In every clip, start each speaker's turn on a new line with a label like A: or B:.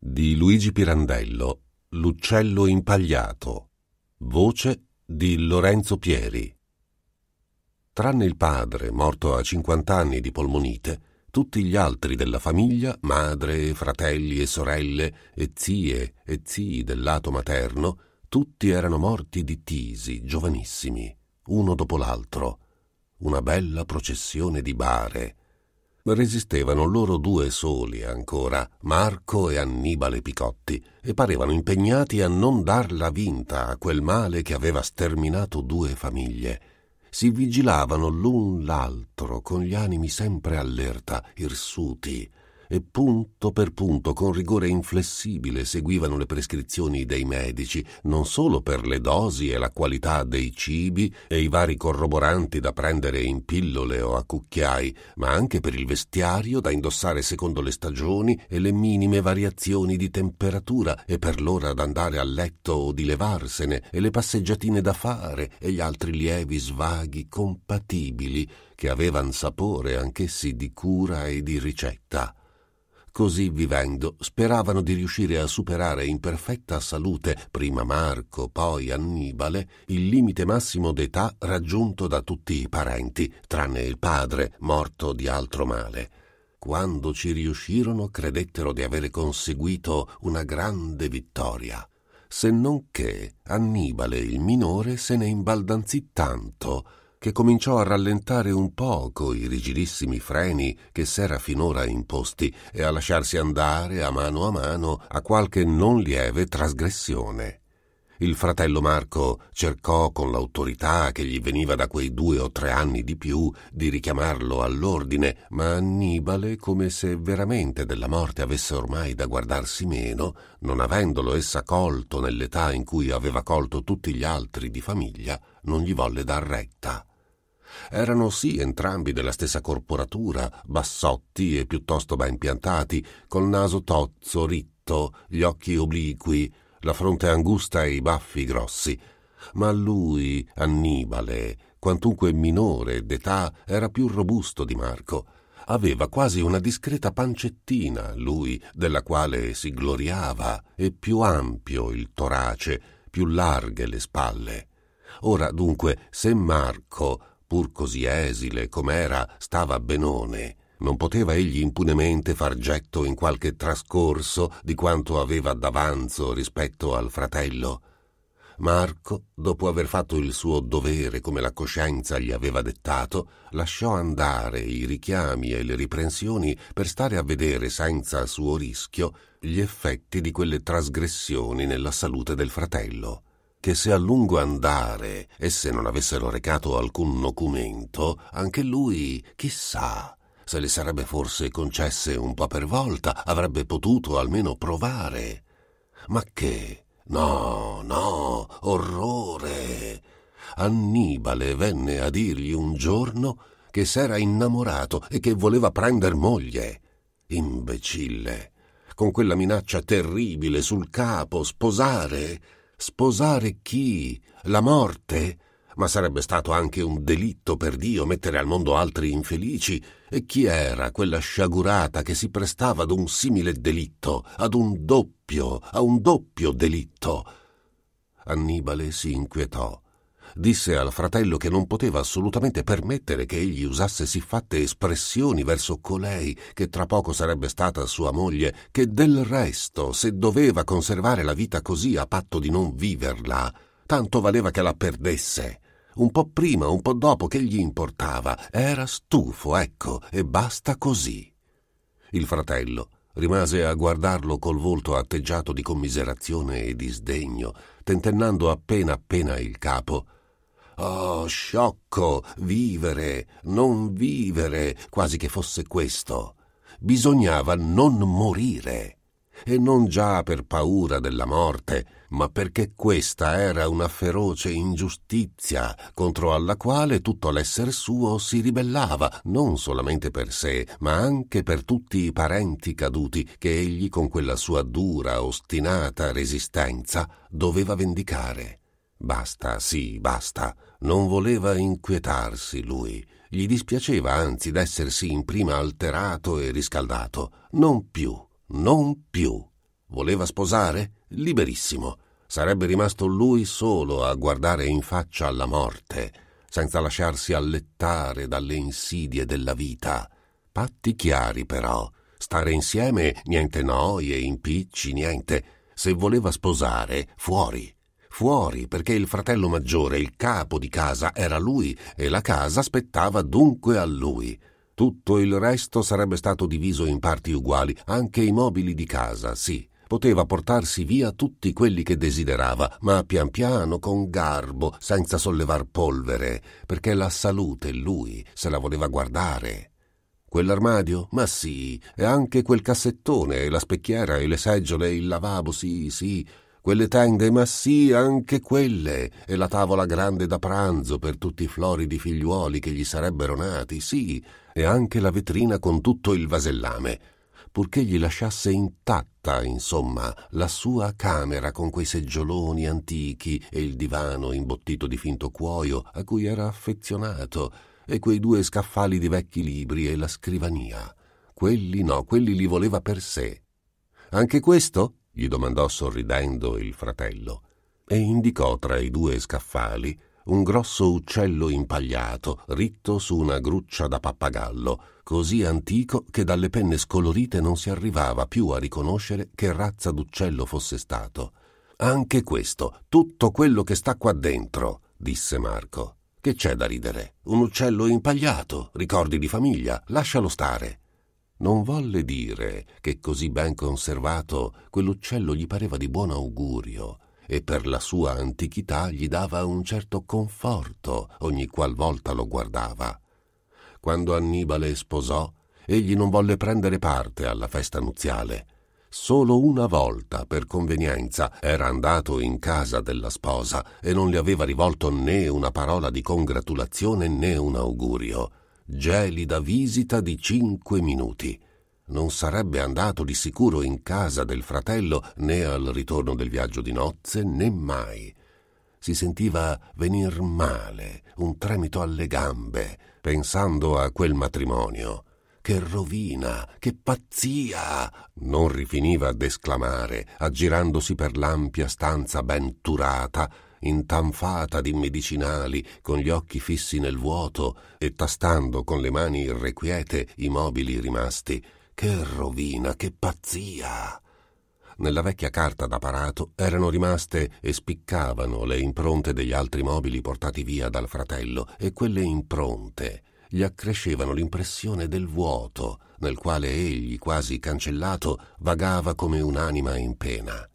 A: di Luigi Pirandello, L'uccello impagliato, voce di Lorenzo Pieri. Tranne il padre, morto a 50 anni di polmonite, tutti gli altri della famiglia, madre, fratelli e sorelle, e zie e zii del lato materno, tutti erano morti di tisi, giovanissimi, uno dopo l'altro. Una bella processione di bare, Resistevano loro due soli ancora, Marco e Annibale Picotti, e parevano impegnati a non darla vinta a quel male che aveva sterminato due famiglie. Si vigilavano l'un l'altro con gli animi sempre allerta, irsuti, e punto per punto, con rigore inflessibile, seguivano le prescrizioni dei medici, non solo per le dosi e la qualità dei cibi e i vari corroboranti da prendere in pillole o a cucchiai, ma anche per il vestiario da indossare secondo le stagioni e le minime variazioni di temperatura e per l'ora d'andare a letto o di levarsene e le passeggiatine da fare e gli altri lievi svaghi compatibili che avevan sapore anch'essi di cura e di ricetta. Così vivendo, speravano di riuscire a superare in perfetta salute, prima Marco, poi Annibale, il limite massimo d'età raggiunto da tutti i parenti, tranne il padre, morto di altro male. Quando ci riuscirono, credettero di avere conseguito una grande vittoria se non che Annibale il minore se ne imbaldanzì tanto che cominciò a rallentare un poco i rigidissimi freni che s'era finora imposti e a lasciarsi andare a mano a mano a qualche non lieve trasgressione. Il fratello Marco cercò con l'autorità che gli veniva da quei due o tre anni di più di richiamarlo all'ordine, ma Annibale, come se veramente della morte avesse ormai da guardarsi meno, non avendolo essa colto nell'età in cui aveva colto tutti gli altri di famiglia, non gli volle dar retta. Erano sì entrambi della stessa corporatura, bassotti e piuttosto ben piantati, col naso tozzo, ritto, gli occhi obliqui, la fronte angusta e i baffi grossi. Ma lui, Annibale, quantunque minore d'età, era più robusto di Marco. Aveva quasi una discreta pancettina, lui, della quale si gloriava, e più ampio il torace, più larghe le spalle. Ora dunque, se Marco, pur così esile com'era, stava benone. Non poteva egli impunemente far getto in qualche trascorso di quanto aveva d'avanzo rispetto al fratello. Marco, dopo aver fatto il suo dovere come la coscienza gli aveva dettato, lasciò andare i richiami e le riprensioni per stare a vedere senza suo rischio gli effetti di quelle trasgressioni nella salute del fratello che se a lungo andare esse non avessero recato alcun nocumento, anche lui, chissà, se le sarebbe forse concesse un po' per volta, avrebbe potuto almeno provare. Ma che? No, no, orrore! Annibale venne a dirgli un giorno che s'era innamorato e che voleva prender moglie. Imbecille! Con quella minaccia terribile sul capo, sposare! Sposare chi? La morte? Ma sarebbe stato anche un delitto per Dio mettere al mondo altri infelici. E chi era quella sciagurata che si prestava ad un simile delitto, ad un doppio, a un doppio delitto? Annibale si inquietò disse al fratello che non poteva assolutamente permettere che egli usasse siffatte espressioni verso colei che tra poco sarebbe stata sua moglie, che del resto, se doveva conservare la vita così a patto di non viverla, tanto valeva che la perdesse. Un po' prima, un po' dopo, che gli importava? Era stufo, ecco, e basta così. Il fratello rimase a guardarlo col volto atteggiato di commiserazione e di sdegno, tentennando appena appena il capo, Oh, sciocco, vivere, non vivere, quasi che fosse questo. Bisognava non morire. E non già per paura della morte, ma perché questa era una feroce ingiustizia contro alla quale tutto l'essere suo si ribellava, non solamente per sé, ma anche per tutti i parenti caduti che egli con quella sua dura, ostinata resistenza doveva vendicare. Basta, sì, basta. Non voleva inquietarsi lui, gli dispiaceva anzi d'essersi in prima alterato e riscaldato. Non più, non più. Voleva sposare? Liberissimo. Sarebbe rimasto lui solo a guardare in faccia alla morte, senza lasciarsi allettare dalle insidie della vita. Patti chiari però, stare insieme niente noie, impicci, niente. Se voleva sposare, fuori fuori perché il fratello maggiore, il capo di casa, era lui e la casa spettava dunque a lui. Tutto il resto sarebbe stato diviso in parti uguali, anche i mobili di casa, sì. Poteva portarsi via tutti quelli che desiderava, ma pian piano, con garbo, senza sollevar polvere, perché la salute lui se la voleva guardare. Quell'armadio? Ma sì, e anche quel cassettone, e la specchiera, e le seggiole, e il lavabo, sì, sì quelle tende, ma sì, anche quelle, e la tavola grande da pranzo per tutti i floridi figliuoli che gli sarebbero nati, sì, e anche la vetrina con tutto il vasellame, purché gli lasciasse intatta, insomma, la sua camera con quei seggioloni antichi e il divano imbottito di finto cuoio a cui era affezionato, e quei due scaffali di vecchi libri e la scrivania. Quelli no, quelli li voleva per sé. Anche questo? gli domandò sorridendo il fratello, e indicò tra i due scaffali un grosso uccello impagliato, ritto su una gruccia da pappagallo, così antico che dalle penne scolorite non si arrivava più a riconoscere che razza d'uccello fosse stato. Anche questo, tutto quello che sta qua dentro, disse Marco. Che c'è da ridere? Un uccello impagliato, ricordi di famiglia, lascialo stare non volle dire che così ben conservato quell'uccello gli pareva di buon augurio e per la sua antichità gli dava un certo conforto ogni qual volta lo guardava. Quando Annibale sposò, egli non volle prendere parte alla festa nuziale. Solo una volta, per convenienza, era andato in casa della sposa e non le aveva rivolto né una parola di congratulazione né un augurio gelida visita di cinque minuti. Non sarebbe andato di sicuro in casa del fratello né al ritorno del viaggio di nozze né mai. Si sentiva venir male, un tremito alle gambe, pensando a quel matrimonio. Che rovina, che pazzia! non rifiniva ad esclamare, aggirandosi per l'ampia stanza ben turata, intanfata di medicinali, con gli occhi fissi nel vuoto e tastando con le mani irrequiete i mobili rimasti. Che rovina, che pazzia! Nella vecchia carta da parato erano rimaste e spiccavano le impronte degli altri mobili portati via dal fratello e quelle impronte gli accrescevano l'impressione del vuoto nel quale egli, quasi cancellato, vagava come un'anima in pena.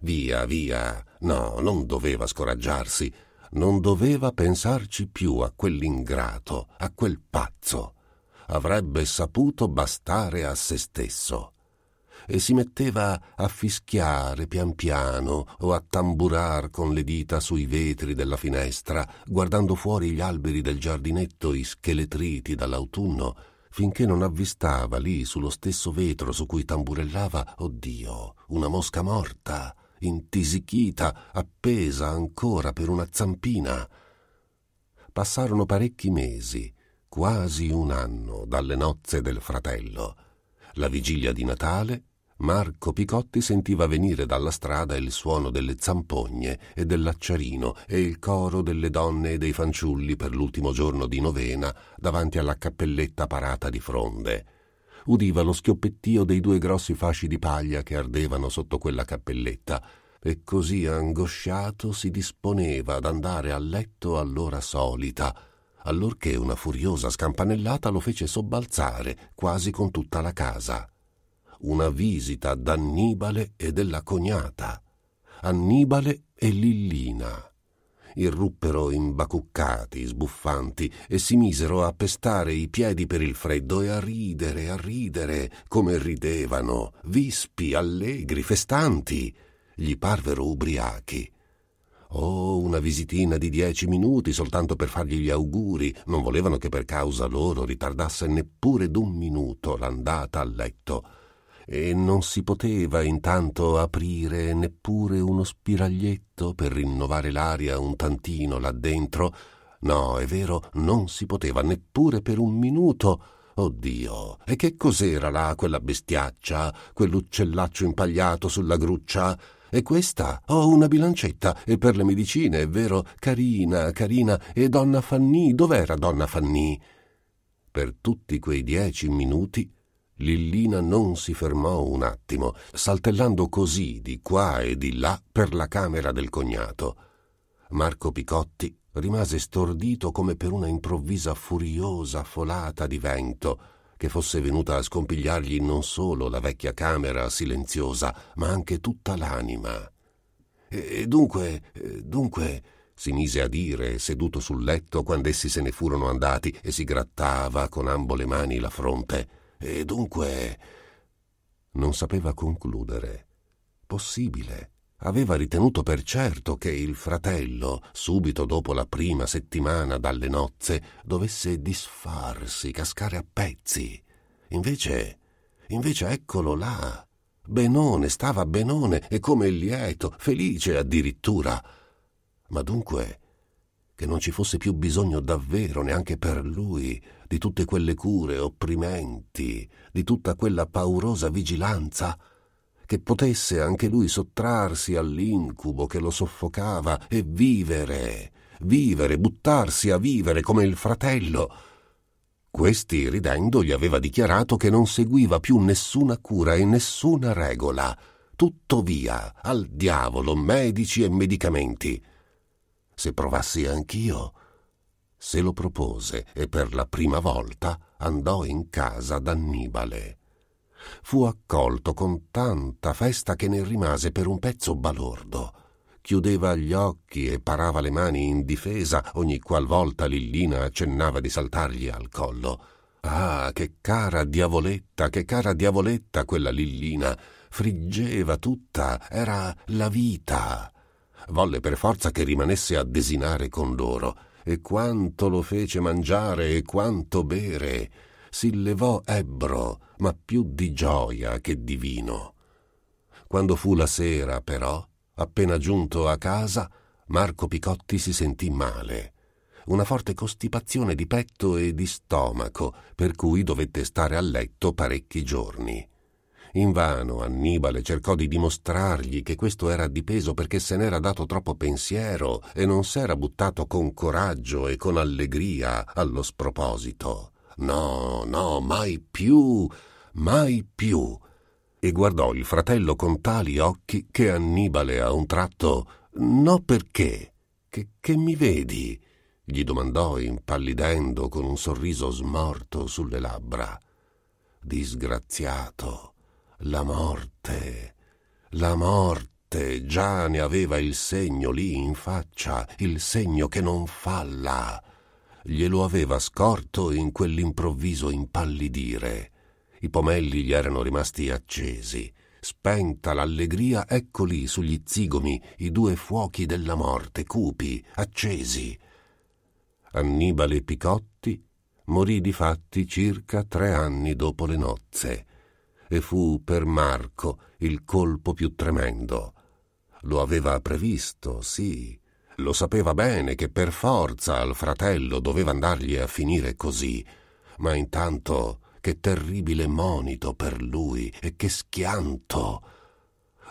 A: Via, via, No, non doveva scoraggiarsi, non doveva pensarci più a quell'ingrato, a quel pazzo. Avrebbe saputo bastare a se stesso. E si metteva a fischiare pian piano o a tamburar con le dita sui vetri della finestra, guardando fuori gli alberi del giardinetto ischeletriti dall'autunno, finché non avvistava lì sullo stesso vetro su cui tamburellava, oddio, una mosca morta intisichita, appesa ancora per una zampina. Passarono parecchi mesi, quasi un anno dalle nozze del fratello. La vigilia di Natale, Marco Picotti sentiva venire dalla strada il suono delle zampogne e dell'acciarino e il coro delle donne e dei fanciulli per l'ultimo giorno di novena davanti alla cappelletta parata di fronde udiva lo schioppettio dei due grossi fasci di paglia che ardevano sotto quella cappelletta e così angosciato si disponeva ad andare a letto all'ora solita, allorché una furiosa scampanellata lo fece sobbalzare quasi con tutta la casa. Una visita d'Annibale e della cognata. Annibale e Lillina irruppero imbacuccati, sbuffanti e si misero a pestare i piedi per il freddo e a ridere, a ridere, come ridevano, vispi, allegri, festanti. Gli parvero ubriachi. Oh, una visitina di dieci minuti soltanto per fargli gli auguri. Non volevano che per causa loro ritardasse neppure d'un minuto l'andata a letto e non si poteva intanto aprire neppure uno spiraglietto per rinnovare l'aria un tantino là dentro. No, è vero, non si poteva neppure per un minuto. Oddio, e che cos'era là quella bestiaccia, quell'uccellaccio impagliato sulla gruccia? E questa? Oh, una bilancetta, e per le medicine, è vero, carina, carina, e donna Fanny, dov'era donna Fanny? Per tutti quei dieci minuti Lillina non si fermò un attimo, saltellando così di qua e di là per la camera del cognato. Marco Picotti rimase stordito come per una improvvisa furiosa folata di vento che fosse venuta a scompigliargli non solo la vecchia camera silenziosa, ma anche tutta l'anima. E dunque, dunque, si mise a dire, seduto sul letto, quando essi se ne furono andati, e si grattava con ambo le mani la fronte. E dunque... Non sapeva concludere. Possibile. Aveva ritenuto per certo che il fratello, subito dopo la prima settimana dalle nozze, dovesse disfarsi, cascare a pezzi. Invece... Invece eccolo là, Benone, stava benone e come lieto, felice addirittura. Ma dunque, che non ci fosse più bisogno davvero neanche per lui di tutte quelle cure opprimenti, di tutta quella paurosa vigilanza, che potesse anche lui sottrarsi all'incubo che lo soffocava e vivere, vivere, buttarsi a vivere come il fratello. Questi, ridendo, gli aveva dichiarato che non seguiva più nessuna cura e nessuna regola. Tutto via, al diavolo, medici e medicamenti. Se provassi anch'io, se lo propose e per la prima volta andò in casa d'Annibale. Fu accolto con tanta festa che ne rimase per un pezzo balordo. Chiudeva gli occhi e parava le mani in difesa ogni qual volta Lillina accennava di saltargli al collo. Ah, che cara diavoletta, che cara diavoletta quella Lillina! Friggeva tutta, era la vita. Volle per forza che rimanesse a desinare con loro e quanto lo fece mangiare e quanto bere, si levò ebro, ma più di gioia che di vino. Quando fu la sera, però, appena giunto a casa, Marco Picotti si sentì male. Una forte costipazione di petto e di stomaco, per cui dovette stare a letto parecchi giorni. Invano Annibale cercò di dimostrargli che questo era dipeso perché se n'era dato troppo pensiero e non s'era buttato con coraggio e con allegria allo sproposito. No, no, mai più, mai più. E guardò il fratello con tali occhi che Annibale a un tratto No perché? Che, che mi vedi? gli domandò impallidendo con un sorriso smorto sulle labbra. Disgraziato, la morte. La morte già ne aveva il segno lì in faccia, il segno che non falla. Glielo aveva scorto in quell'improvviso impallidire. I pomelli gli erano rimasti accesi. Spenta l'allegria, ecco lì sugli zigomi i due fuochi della morte, cupi, accesi. Annibale Picotti morì di fatti circa tre anni dopo le nozze e fu per Marco il colpo più tremendo. Lo aveva previsto, sì, lo sapeva bene che per forza al fratello doveva andargli a finire così, ma intanto che terribile monito per lui e che schianto!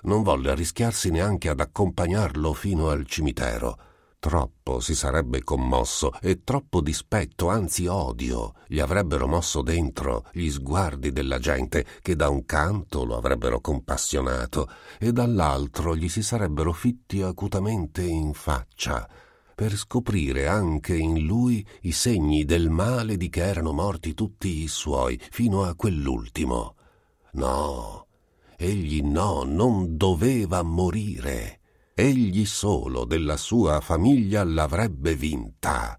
A: Non volle arrischiarsi neanche ad accompagnarlo fino al cimitero Troppo si sarebbe commosso e troppo dispetto, anzi odio, gli avrebbero mosso dentro gli sguardi della gente che da un canto lo avrebbero compassionato e dall'altro gli si sarebbero fitti acutamente in faccia per scoprire anche in lui i segni del male di che erano morti tutti i suoi fino a quell'ultimo. No, egli no, non doveva morire egli solo della sua famiglia l'avrebbe vinta.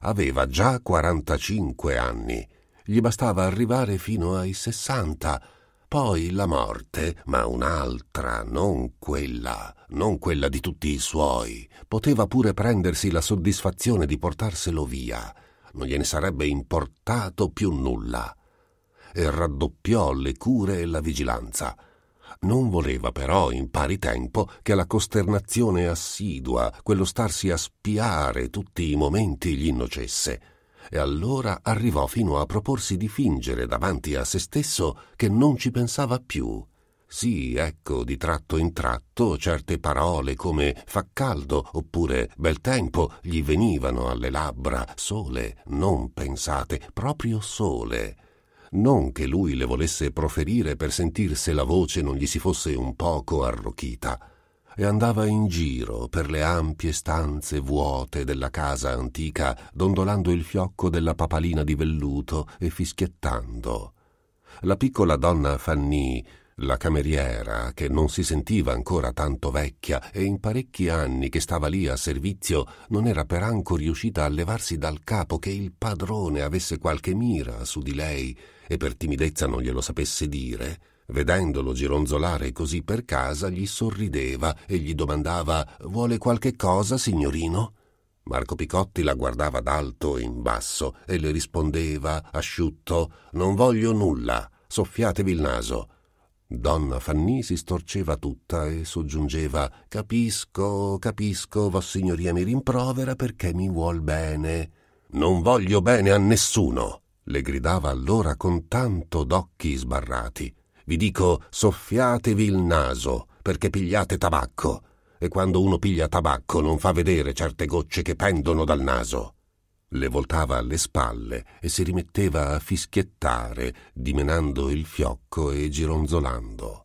A: Aveva già 45 anni, gli bastava arrivare fino ai 60, poi la morte, ma un'altra, non quella, non quella di tutti i suoi, poteva pure prendersi la soddisfazione di portarselo via, non gliene sarebbe importato più nulla. E raddoppiò le cure e la vigilanza non voleva però in pari tempo che la costernazione assidua, quello starsi a spiare tutti i momenti gli innocesse. E allora arrivò fino a proporsi di fingere davanti a se stesso che non ci pensava più. Sì, ecco, di tratto in tratto certe parole come fa caldo oppure bel tempo gli venivano alle labbra, sole, non pensate, proprio sole non che lui le volesse proferire per sentir se la voce non gli si fosse un poco arrochita, e andava in giro per le ampie stanze vuote della casa antica, dondolando il fiocco della papalina di velluto e fischiettando. La piccola donna Fanny la cameriera, che non si sentiva ancora tanto vecchia e in parecchi anni che stava lì a servizio, non era per anco riuscita a levarsi dal capo che il padrone avesse qualche mira su di lei e per timidezza non glielo sapesse dire, vedendolo gironzolare così per casa gli sorrideva e gli domandava Vuole qualche cosa, signorino? Marco Picotti la guardava d'alto e in basso e le rispondeva asciutto Non voglio nulla, soffiatevi il naso Donna Fanny si storceva tutta e soggiungeva Capisco, capisco, Vossignoria mi rimprovera perché mi vuol bene. Non voglio bene a nessuno, le gridava allora con tanto d'occhi sbarrati. Vi dico soffiatevi il naso, perché pigliate tabacco, e quando uno piglia tabacco non fa vedere certe gocce che pendono dal naso le voltava alle spalle e si rimetteva a fischiettare, dimenando il fiocco e gironzolando.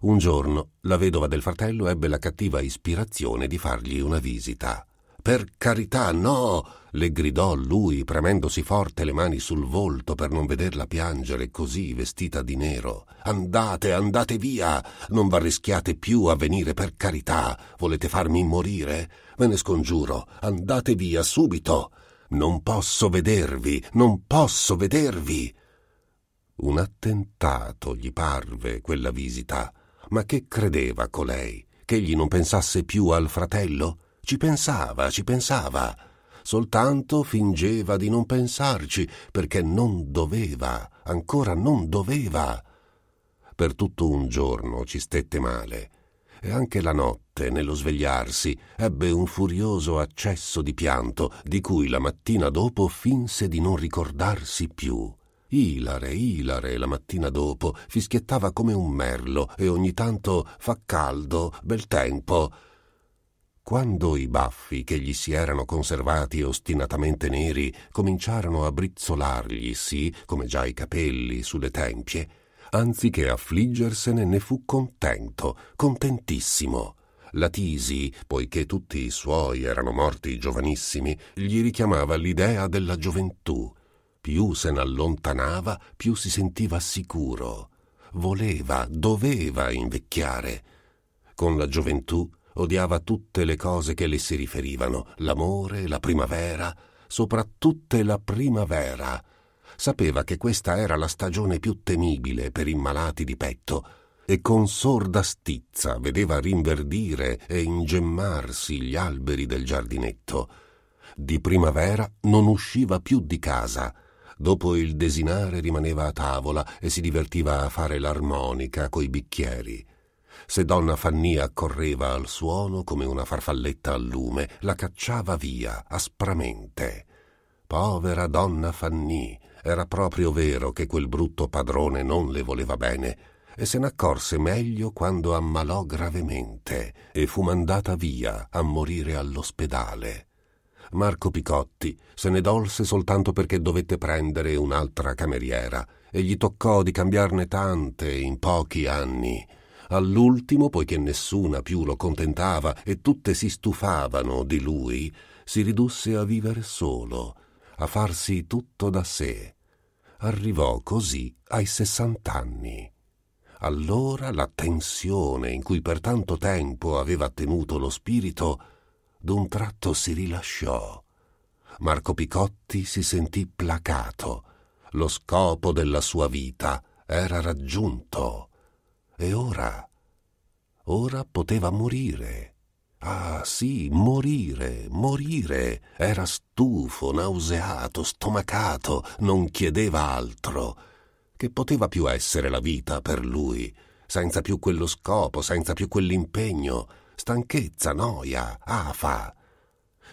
A: Un giorno la vedova del fratello ebbe la cattiva ispirazione di fargli una visita. Per carità, no! le gridò lui, premendosi forte le mani sul volto per non vederla piangere così vestita di nero. Andate, andate via! Non v'arrischiate più a venire, per carità! Volete farmi morire? Ve ne scongiuro, andate via subito! Non posso vedervi, non posso vedervi. Un attentato gli parve quella visita, ma che credeva colei? Che egli non pensasse più al fratello? Ci pensava, ci pensava, soltanto fingeva di non pensarci, perché non doveva, ancora non doveva. Per tutto un giorno ci stette male, e anche la notte, nello svegliarsi, ebbe un furioso accesso di pianto, di cui la mattina dopo finse di non ricordarsi più. Ilare, ilare, la mattina dopo, fischiettava come un merlo e ogni tanto fa caldo, bel tempo. Quando i baffi che gli si erano conservati ostinatamente neri cominciarono a brizzolargli, sì, come già i capelli sulle tempie, anziché affliggersene ne fu contento, contentissimo. La Tisi, poiché tutti i suoi erano morti giovanissimi, gli richiamava l'idea della gioventù. Più se n'allontanava, più si sentiva sicuro. Voleva, doveva invecchiare. Con la gioventù odiava tutte le cose che le si riferivano, l'amore, la primavera, soprattutto la primavera, sapeva che questa era la stagione più temibile per i malati di petto e con sorda stizza vedeva rinverdire e ingemmarsi gli alberi del giardinetto. Di primavera non usciva più di casa. Dopo il desinare rimaneva a tavola e si divertiva a fare l'armonica coi bicchieri. Se donna Fanny accorreva al suono come una farfalletta al lume, la cacciava via aspramente. Povera donna Fanny, era proprio vero che quel brutto padrone non le voleva bene e se n'accorse meglio quando ammalò gravemente e fu mandata via a morire all'ospedale. Marco Picotti se ne dolse soltanto perché dovette prendere un'altra cameriera e gli toccò di cambiarne tante in pochi anni. All'ultimo, poiché nessuna più lo contentava e tutte si stufavano di lui, si ridusse a vivere solo, a farsi tutto da sé, arrivò così ai sessant'anni. Allora la tensione in cui per tanto tempo aveva tenuto lo spirito d'un tratto si rilasciò. Marco Picotti si sentì placato. Lo scopo della sua vita era raggiunto. E ora? Ora poteva morire. Ah sì, morire, morire. Era stufo, nauseato, stomacato, non chiedeva altro. Che poteva più essere la vita per lui, senza più quello scopo, senza più quell'impegno, stanchezza, noia, afa.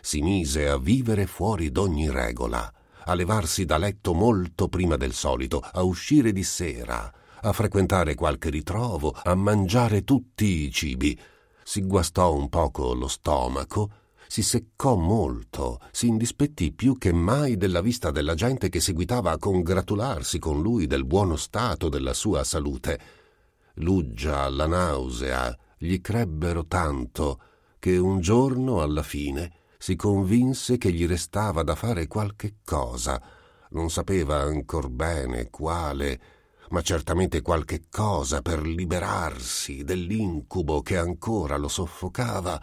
A: Si mise a vivere fuori d'ogni regola, a levarsi da letto molto prima del solito, a uscire di sera, a frequentare qualche ritrovo, a mangiare tutti i cibi, si guastò un poco lo stomaco, si seccò molto, si indispettì più che mai della vista della gente che seguitava a congratularsi con lui del buono stato della sua salute. L'uggia, la nausea gli crebbero tanto che un giorno, alla fine, si convinse che gli restava da fare qualche cosa. Non sapeva ancor bene quale, ma certamente qualche cosa per liberarsi dell'incubo che ancora lo soffocava,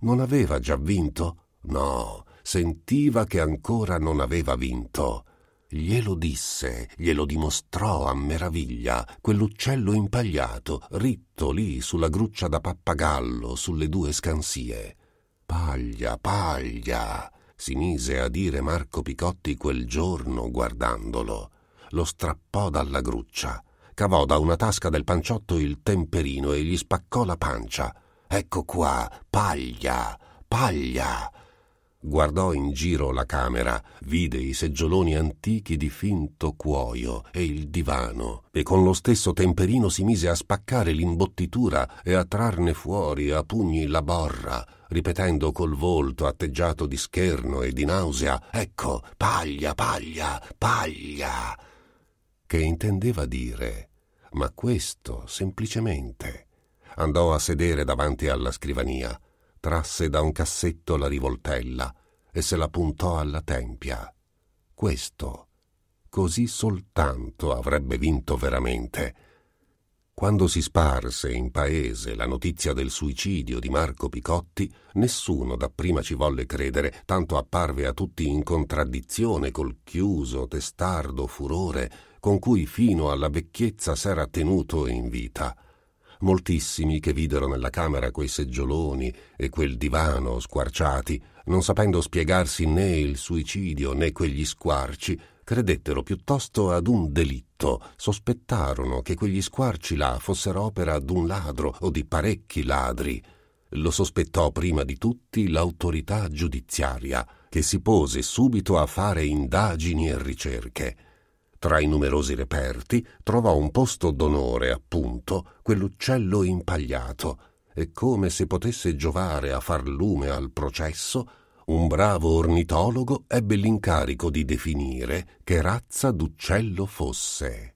A: non aveva già vinto? No, sentiva che ancora non aveva vinto. Glielo disse, glielo dimostrò a meraviglia quell'uccello impagliato, ritto lì sulla gruccia da pappagallo, sulle due scansie. Paglia, paglia, si mise a dire Marco Picotti quel giorno guardandolo lo strappò dalla gruccia, cavò da una tasca del panciotto il temperino e gli spaccò la pancia. Ecco qua, paglia, paglia. Guardò in giro la camera, vide i seggioloni antichi di finto cuoio e il divano, e con lo stesso temperino si mise a spaccare l'imbottitura e a trarne fuori a pugni la borra, ripetendo col volto atteggiato di scherno e di nausea Ecco, paglia, paglia, paglia che intendeva dire, ma questo semplicemente. Andò a sedere davanti alla scrivania, trasse da un cassetto la rivoltella e se la puntò alla tempia. Questo, così soltanto avrebbe vinto veramente. Quando si sparse in paese la notizia del suicidio di Marco Picotti, nessuno dapprima ci volle credere, tanto apparve a tutti in contraddizione col chiuso, testardo furore con cui fino alla vecchiezza s'era tenuto in vita. Moltissimi che videro nella camera quei seggioloni e quel divano squarciati, non sapendo spiegarsi né il suicidio né quegli squarci, credettero piuttosto ad un delitto, sospettarono che quegli squarci là fossero opera d'un ladro o di parecchi ladri. Lo sospettò prima di tutti l'autorità giudiziaria, che si pose subito a fare indagini e ricerche tra i numerosi reperti trovò un posto d'onore, appunto, quell'uccello impagliato, e come se potesse giovare a far lume al processo, un bravo ornitologo ebbe l'incarico di definire che razza d'uccello fosse.